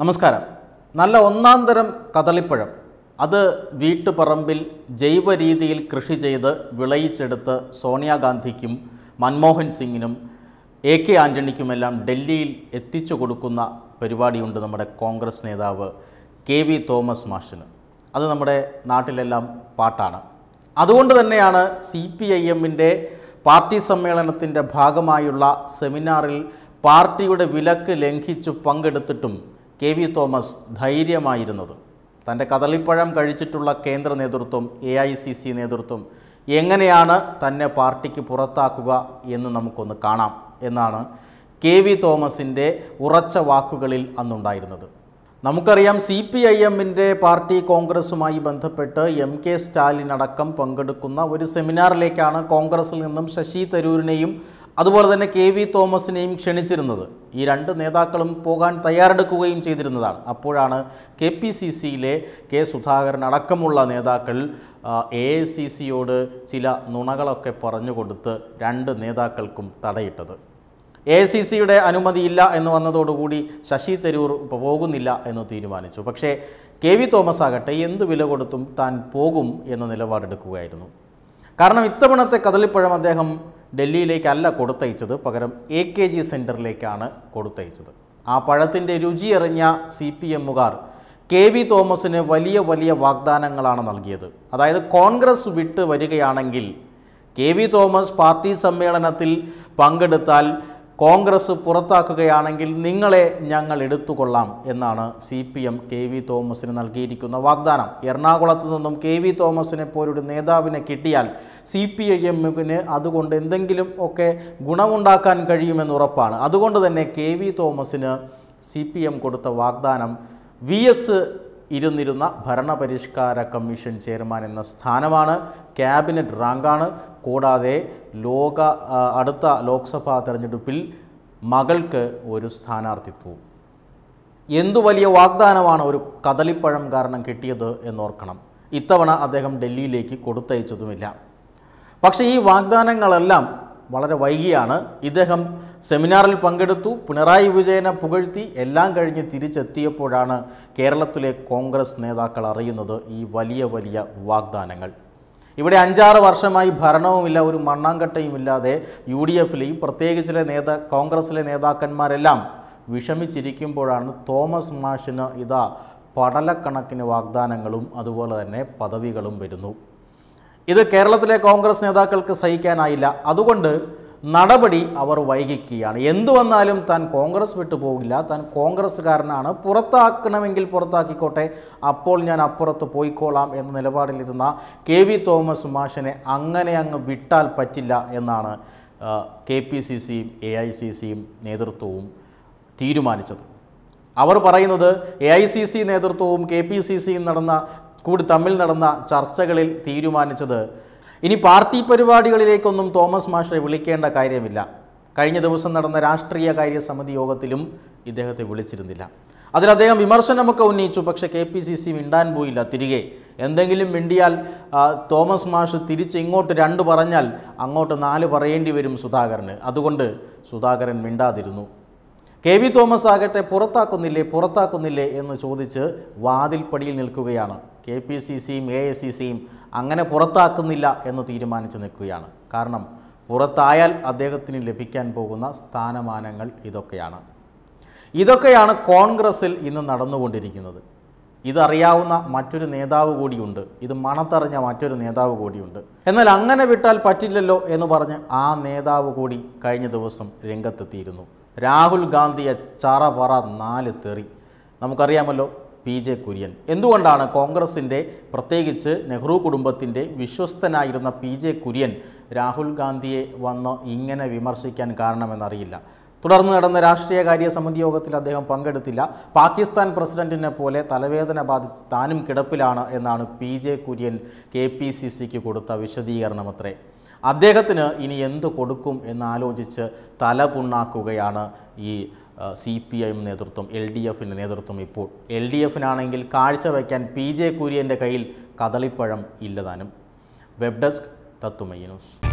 നമസ്കാരം നല്ല ഒന്നാം തരം കദളിപ്പഴം അത് വീട്ടുപറമ്പിൽ ജൈവ രീതിയിൽ കൃഷി ചെയ്ത് വിളയിച്ചെടുത്ത് സോണിയാഗാന്ധിക്കും മൻമോഹൻ സിംഗിനും എ കെ ആൻ്റണിക്കുമെല്ലാം ഡൽഹിയിൽ എത്തിച്ചു കൊടുക്കുന്ന പരിപാടിയുണ്ട് നമ്മുടെ കോൺഗ്രസ് നേതാവ് കെ വി തോമസ് മാഷിന് അത് നമ്മുടെ നാട്ടിലെല്ലാം പാട്ടാണ് അതുകൊണ്ട് തന്നെയാണ് സി പി ഐ എമ്മിൻ്റെ പാർട്ടി സമ്മേളനത്തിൻ്റെ ഭാഗമായുള്ള സെമിനാറിൽ പാർട്ടിയുടെ വിലക്ക് ലംഘിച്ചു പങ്കെടുത്തിട്ടും കെ വി തോമസ് ധൈര്യമായിരുന്നത് തൻ്റെ കദളിപ്പഴം കഴിച്ചിട്ടുള്ള കേന്ദ്ര നേതൃത്വം എ ഐ സി സി നേതൃത്വം എങ്ങനെയാണ് തന്നെ പാർട്ടിക്ക് പുറത്താക്കുക എന്ന് നമുക്കൊന്ന് കാണാം എന്നാണ് കെ വി തോമസിൻ്റെ ഉറച്ച വാക്കുകളിൽ അന്നുണ്ടായിരുന്നത് നമുക്കറിയാം സി പി ഐ എമ്മിൻ്റെ പാർട്ടി കോൺഗ്രസുമായി ബന്ധപ്പെട്ട് എം കെ സ്റ്റാലിനടക്കം പങ്കെടുക്കുന്ന ഒരു സെമിനാറിലേക്കാണ് കോൺഗ്രസിൽ നിന്നും ശശി തരൂരിനെയും അതുപോലെ തന്നെ കെ വി തോമസിനെയും ക്ഷണിച്ചിരുന്നത് ഈ രണ്ട് നേതാക്കളും പോകാൻ തയ്യാറെടുക്കുകയും ചെയ്തിരുന്നതാണ് അപ്പോഴാണ് കെ പി സി സിയിലെ കെ സുധാകരൻ അടക്കമുള്ള നേതാക്കൾ എ സി സിയോട് ചില നുണകളൊക്കെ പറഞ്ഞു കൊടുത്ത് രണ്ട് നേതാക്കൾക്കും തടയിട്ടത് എ സി സിയുടെ അനുമതിയില്ല എന്ന് വന്നതോടുകൂടി ശശി തരൂർ ഇപ്പോൾ പോകുന്നില്ല എന്ന് തീരുമാനിച്ചു പക്ഷേ കെ വി തോമസ് ആകട്ടെ എന്ത് വില കൊടുത്തും താൻ പോകും എന്ന നിലപാടെടുക്കുകയായിരുന്നു കാരണം ഇത്തവണത്തെ കദളിപ്പഴം അദ്ദേഹം ഡൽഹിയിലേക്കല്ല കൊടുത്തയച്ചത് പകരം എ കെ ജി സെൻറ്ററിലേക്കാണ് കൊടുത്തയച്ചത് ആ പഴത്തിൻ്റെ രുചിയെറിഞ്ഞ സി പി എമ്മുകാർ കെ വി തോമസിന് വലിയ വലിയ വാഗ്ദാനങ്ങളാണ് നൽകിയത് അതായത് കോൺഗ്രസ് വിട്ട് വരികയാണെങ്കിൽ കെ വി തോമസ് പാർട്ടി സമ്മേളനത്തിൽ പങ്കെടുത്താൽ കോൺഗ്രസ് പുറത്താക്കുകയാണെങ്കിൽ നിങ്ങളെ ഞങ്ങൾ എടുത്തുകൊള്ളാം എന്നാണ് C P M K V തോമസിന് നൽകിയിരിക്കുന്ന വാഗ്ദാനം എറണാകുളത്ത് നിന്നും കെ വി തോമസിനെ പോലൊരു നേതാവിനെ കിട്ടിയാൽ സി പി ഐ എമ്മിന് അതുകൊണ്ട് എന്തെങ്കിലും ഒക്കെ ഗുണമുണ്ടാക്കാൻ കഴിയുമെന്ന് ഉറപ്പാണ് അതുകൊണ്ട് തന്നെ കെ വി തോമസിന് സി പി എം കൊടുത്ത വാഗ്ദാനം വി എസ് ഇരുന്നിരുന്ന ഭരണപരിഷ്കാര കമ്മീഷൻ ചെയർമാൻ എന്ന സ്ഥാനമാണ് ക്യാബിനറ്റ് റാങ്കാണ് കൂടാതെ ലോക അടുത്ത ലോക്സഭാ തെരഞ്ഞെടുപ്പിൽ മകൾക്ക് ഒരു സ്ഥാനാർത്ഥിത്വവും എന്തു വലിയ വാഗ്ദാനമാണ് ഒരു കദളിപ്പഴം കാരണം കിട്ടിയത് എന്നോർക്കണം ഇത്തവണ അദ്ദേഹം ഡൽഹിയിലേക്ക് കൊടുത്തയച്ചതുമില്ല പക്ഷേ ഈ വാഗ്ദാനങ്ങളെല്ലാം വളരെ വൈകിയാണ് ഇദ്ദേഹം സെമിനാറിൽ പങ്കെടുത്തു പിണറായി വിജയനെ പുകഴ്ത്തി എല്ലാം കഴിഞ്ഞ് തിരിച്ചെത്തിയപ്പോഴാണ് കേരളത്തിലെ കോൺഗ്രസ് നേതാക്കൾ അറിയുന്നത് ഈ വലിയ വലിയ വാഗ്ദാനങ്ങൾ ഇവിടെ അഞ്ചാറ് വർഷമായി ഭരണവുമില്ല ഒരു മണ്ണാങ്കട്ടയും ഇല്ലാതെ യു ഡി എഫിലെയും പ്രത്യേകിച്ചിലെ നേതാ കോൺഗ്രസിലെ നേതാക്കന്മാരെല്ലാം വിഷമിച്ചിരിക്കുമ്പോഴാണ് തോമസ് മാഷിന് ഇതാ പടലക്കണക്കിന് വാഗ്ദാനങ്ങളും അതുപോലെ തന്നെ പദവികളും വരുന്നു ഇത് കേരളത്തിലെ കോൺഗ്രസ് നേതാക്കൾക്ക് സഹിക്കാനായില്ല അതുകൊണ്ട് നടപടി അവർ വൈകിക്കുകയാണ് എന്തു വന്നാലും താൻ കോൺഗ്രസ് വിട്ടു പോകില്ല താൻ കോൺഗ്രസ്സുകാരനാണ് പുറത്താക്കണമെങ്കിൽ പുറത്താക്കിക്കോട്ടെ അപ്പോൾ ഞാൻ അപ്പുറത്ത് പോയിക്കോളാം എന്ന നിലപാടിലിരുന്ന കെ വി തോമസ് മാഷനെ അങ്ങനെ അങ്ങ് വിട്ടാൽ പറ്റില്ല എന്നാണ് കെ പി സി സിയും എ ഐ സി സിയും നേതൃത്വവും തീരുമാനിച്ചത് അവർ പറയുന്നത് എ ഐ സി സി നേതൃത്വവും കെ പി സി സിയും നടന്ന കൂടി തമ്മിൽ നടന്ന ചർച്ചകളിൽ തീരുമാനിച്ചത് ഇനി പാർട്ടി പരിപാടികളിലേക്കൊന്നും തോമസ് മാഷെ വിളിക്കേണ്ട കാര്യമില്ല കഴിഞ്ഞ ദിവസം നടന്ന രാഷ്ട്രീയ കാര്യ സമിതി യോഗത്തിലും ഇദ്ദേഹത്തെ വിളിച്ചിരുന്നില്ല അതിൽ അദ്ദേഹം വിമർശനമൊക്കെ ഉന്നയിച്ചു പക്ഷേ കെ പി സി സി മിണ്ടാൻ പോയില്ല തിരികെ എന്തെങ്കിലും മിണ്ടിയാൽ തോമസ് മാഷ് തിരിച്ച് ഇങ്ങോട്ട് രണ്ട് പറഞ്ഞാൽ അങ്ങോട്ട് നാല് പറയേണ്ടി വരും സുധാകരന് അതുകൊണ്ട് സുധാകരൻ മിണ്ടാതിരുന്നു കെ വി തോമസ് ആകട്ടെ പുറത്താക്കുന്നില്ലേ പുറത്താക്കുന്നില്ലേ എന്ന് ചോദിച്ച് വാതിൽപ്പടിയിൽ നിൽക്കുകയാണ് കെ പി സി സിയും എ എസ് സി സിയും അങ്ങനെ പുറത്താക്കുന്നില്ല എന്ന് തീരുമാനിച്ചു നിൽക്കുകയാണ് കാരണം പുറത്തായാൽ അദ്ദേഹത്തിന് ലഭിക്കാൻ പോകുന്ന സ്ഥാനമാനങ്ങൾ ഇതൊക്കെയാണ് ഇതൊക്കെയാണ് കോൺഗ്രസ്സിൽ ഇന്ന് നടന്നുകൊണ്ടിരിക്കുന്നത് ഇതറിയാവുന്ന മറ്റൊരു നേതാവ് കൂടിയുണ്ട് ഇത് മണത്തറിഞ്ഞ മറ്റൊരു നേതാവ് കൂടിയുണ്ട് എന്നാൽ അങ്ങനെ വിട്ടാൽ പറ്റില്ലല്ലോ എന്ന് പറഞ്ഞ് ആ നേതാവ് കൂടി കഴിഞ്ഞ ദിവസം രംഗത്തെത്തിയിരുന്നു രാഹുൽ ഗാന്ധിയെ ചറപറ നാല് തെറി നമുക്കറിയാമല്ലോ പി ജെ കുര്യൻ എന്തുകൊണ്ടാണ് കോൺഗ്രസിൻ്റെ പ്രത്യേകിച്ച് നെഹ്റു കുടുംബത്തിൻ്റെ വിശ്വസ്തനായിരുന്ന പി ജെ കുര്യൻ രാഹുൽ ഗാന്ധിയെ വന്ന് ഇങ്ങനെ വിമർശിക്കാൻ കാരണമെന്നറിയില്ല തുടർന്ന് നടന്ന രാഷ്ട്രീയ കാര്യ സമിതി യോഗത്തിൽ അദ്ദേഹം പങ്കെടുത്തില്ല പാകിസ്ഥാൻ പ്രസിഡന്റിനെ പോലെ തലവേദന ബാധിച്ച് താനും കിടപ്പിലാണ് എന്നാണ് P J Kurien K P C സിക്ക് കൊടുത്ത വിശദീകരണമത്രേ അദ്ദേഹത്തിന് ഇനി എന്ത് കൊടുക്കും എന്നാലോചിച്ച് തലപുണ്ണാക്കുകയാണ് ഈ സി പി ഐ എം നേതൃത്വം എൽ ഡി എഫിൻ്റെ നേതൃത്വം ഇപ്പോൾ എൽ ഡി എഫിനാണെങ്കിൽ വയ്ക്കാൻ പി ജെ കുര്യൻ്റെ കയ്യിൽ കദളിപ്പഴം ഇല്ലതാനും വെബ് ഡെസ്ക് തത്തുമൈ ന്യൂസ്